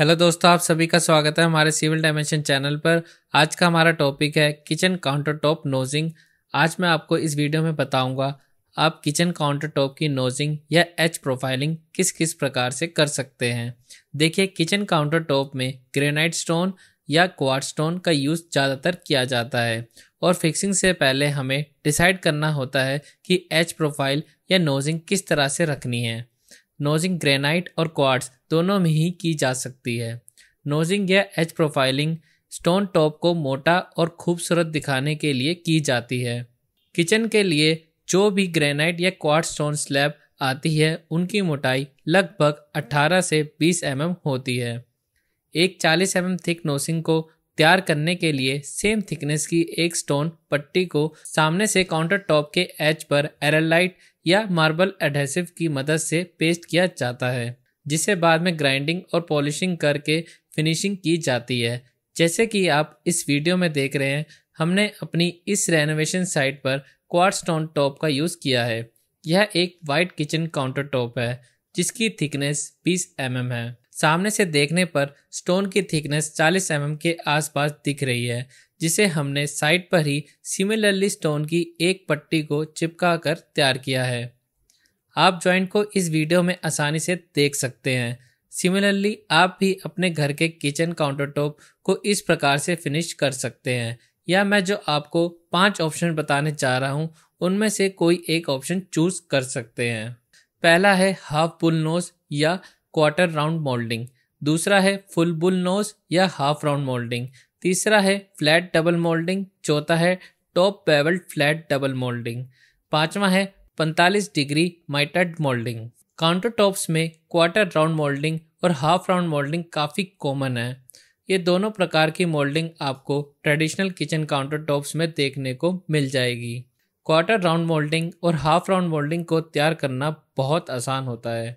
hello दोस्तों आप सभी का स्वागत है हमारे सिविल डायमेंशन चैनल पर आज का हमारा टॉपिक है किचन काउंटर टॉप नोजिंग आज मैं आपको इस वीडियो में बताऊंगा आप किचन काउंटर टॉप की नोजिंग या एच प्रोफाइलिंग किस किस प्रकार से कर सकते हैं देखिए किचन काउंटर टॉप में ग्रेनाइट स्टोन या क्वार स्टोन का यूज़ ज़्यादातर किया जाता है और फिक्सिंग से पहले हमें डिसाइड करना होता है कि एच प्रोफाइल या नोजिंग किस तरह से रखनी है नोजिंग ग्रेनाइट और क्वार्ट्स दोनों में ही की जा सकती है नोजिंग या एच प्रोफाइलिंग स्टोन टॉप को मोटा और खूबसूरत दिखाने के लिए की जाती है किचन के लिए जो भी ग्रेनाइट या क्वार्ट स्टोन स्लैब आती है उनकी मोटाई लगभग 18 से 20 एम mm होती है एक 40 एम mm थिक नोसिंग को तैयार करने के लिए सेम थिकनेस की एक स्टोन पट्टी को सामने से काउंटर टॉप के एच पर एरलाइट या मार्बल एडहेसिव की मदद से पेस्ट किया जाता है जिसे बाद में ग्राइंडिंग और पॉलिशिंग करके फिनिशिंग की जाती है जैसे कि आप इस वीडियो में देख रहे हैं हमने अपनी इस रेनोवेशन साइट पर क्वार स्टोन टॉप का यूज़ किया है यह एक वाइट किचन काउंटर टॉप है जिसकी थिकनेस 20 एम mm है सामने से देखने पर स्टोन की थिकनेस 40 एम mm के आसपास दिख रही है जिसे हमने साइड पर ही सिमिलरली स्टोन की एक पट्टी को चिपका तैयार किया है आप जॉइंट को इस वीडियो में आसानी से देख सकते हैं सिमिलरली आप भी अपने घर के किचन काउंटर टॉप को इस प्रकार से फिनिश कर सकते हैं या मैं जो आपको पांच ऑप्शन बताने चाह रहा हूं उनमें से कोई एक ऑप्शन चूज कर सकते हैं पहला है हाफ पुल नोज या क्वार्टर राउंड मोल्डिंग दूसरा है फुल बुल नोज या हाफ राउंड मोल्डिंग तीसरा है फ्लैट डबल मोल्डिंग चौथा है top bevelled flat double moulding पांचवा है 45 degree mitred moulding counter tops में क्वार्टर राउंड मोल्डिंग और हाफ राउंड मोल्डिंग काफ़ी कॉमन है ये दोनों प्रकार की मोल्डिंग आपको ट्रेडिशनल किचन काउंटर टॉप्स में देखने को मिल जाएगी क्वार्टर राउंड मोल्डिंग और हाफ राउंड मोल्डिंग को तैयार करना बहुत आसान होता है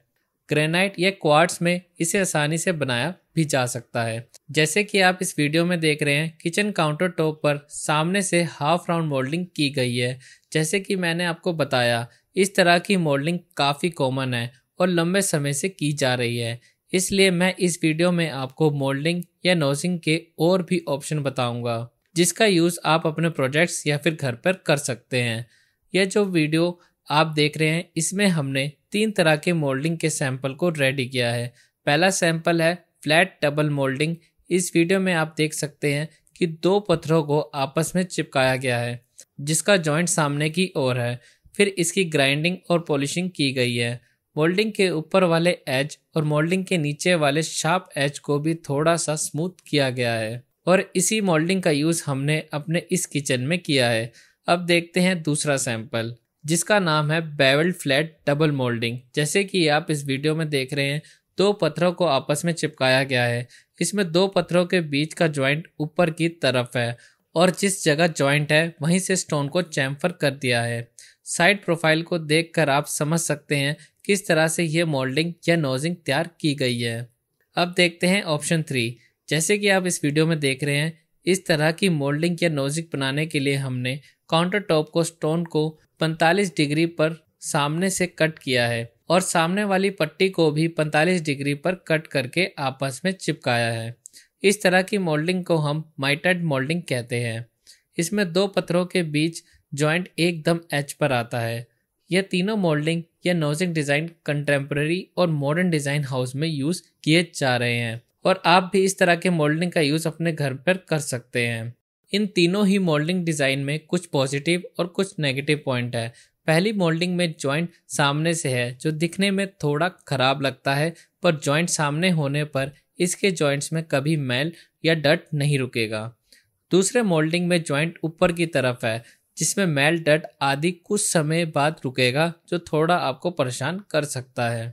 ग्रेनाइट या क्वार्ट्स में इसे आसानी से बनाया भी जा सकता है जैसे कि आप इस वीडियो में देख रहे हैं किचन काउंटर टॉप पर सामने से हाफ राउंड मोल्डिंग की गई है जैसे कि मैंने आपको बताया इस तरह की मोल्डिंग काफ़ी कॉमन है और लंबे समय से की जा रही है इसलिए मैं इस वीडियो में आपको मोल्डिंग या नोजिंग के और भी ऑप्शन बताऊंगा जिसका यूज़ आप अपने प्रोजेक्ट्स या फिर घर पर कर सकते हैं यह जो वीडियो आप देख रहे हैं इसमें हमने तीन तरह के मोल्डिंग के सैंपल को रेडी किया है पहला सैंपल है फ्लैट डबल मोल्डिंग इस वीडियो में आप देख सकते हैं कि दो पत्थरों को आपस में चिपकाया गया है जिसका जॉइंट सामने की ओर है फिर इसकी ग्राइंडिंग और पॉलिशिंग की गई है मोल्डिंग के ऊपर वाले एज और मोल्डिंग के नीचे वाले शार्प एज को भी थोड़ा सा स्मूथ किया गया है और इसी मोल्डिंग का यूज़ हमने अपने इस किचन में किया है अब देखते हैं दूसरा सैंपल जिसका नाम है बेवल्ड फ्लैट डबल मोल्डिंग जैसे कि आप इस वीडियो में देख रहे हैं दो पत्थरों को आपस में चिपकाया गया है इसमें दो पत्थरों के बीच का ज्वाइंट ऊपर की तरफ है और जिस जगह ज्वाइंट है वहीं से स्टोन को चैम्फर कर दिया है साइड प्रोफाइल को देखकर आप समझ सकते हैं किस तरह से यह मोल्डिंग या नोजिंग तैयार की गई है अब देखते हैं ऑप्शन थ्री जैसे कि आप इस वीडियो में देख रहे हैं इस तरह की मोल्डिंग या नोजिंग बनाने के लिए हमने काउंटर टॉप को स्टोन को 45 डिग्री पर सामने से कट किया है और सामने वाली पट्टी को भी 45 डिग्री पर कट करके आपस में चिपकाया है इस तरह की मोल्डिंग को हम माइटेड मोल्डिंग कहते हैं इसमें दो पत्थरों के बीच जॉइंट एकदम एच पर आता है यह तीनों मोल्डिंग या नोजिंग डिज़ाइन कंटेम्प्रेरी और मॉडर्न डिज़ाइन हाउस में यूज़ किए जा रहे हैं और आप भी इस तरह के मोल्डिंग का यूज़ अपने घर पर कर सकते हैं इन तीनों ही मोल्डिंग डिज़ाइन में कुछ पॉजिटिव और कुछ नेगेटिव पॉइंट है पहली मोल्डिंग में जॉइंट सामने से है जो दिखने में थोड़ा खराब लगता है पर जॉइंट सामने होने पर इसके जॉइंट्स में कभी मैल या डट नहीं रुकेगा दूसरे मोल्डिंग में जॉइंट ऊपर की तरफ है जिसमें मैल डट आदि कुछ समय बाद रुकेगा जो थोड़ा आपको परेशान कर सकता है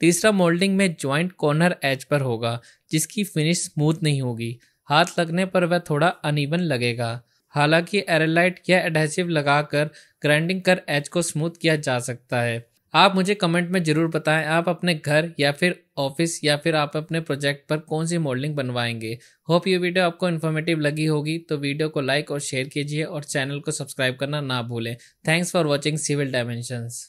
तीसरा मोल्डिंग में जॉइंट कॉर्नर एज पर होगा जिसकी फिनिश स्मूथ नहीं होगी हाथ लगने पर वह थोड़ा अनइवन लगेगा हालांकि एरेलाइट या एडहेसिव लगाकर ग्राइंडिंग कर एज को स्मूथ किया जा सकता है आप मुझे कमेंट में ज़रूर बताएं आप अपने घर या फिर ऑफिस या फिर आप अपने प्रोजेक्ट पर कौन सी मॉडलिंग बनवाएंगे होप ये वीडियो आपको इन्फॉर्मेटिव लगी होगी तो वीडियो को लाइक और शेयर कीजिए और चैनल को सब्सक्राइब करना ना भूलें thanks for watching civil dimensions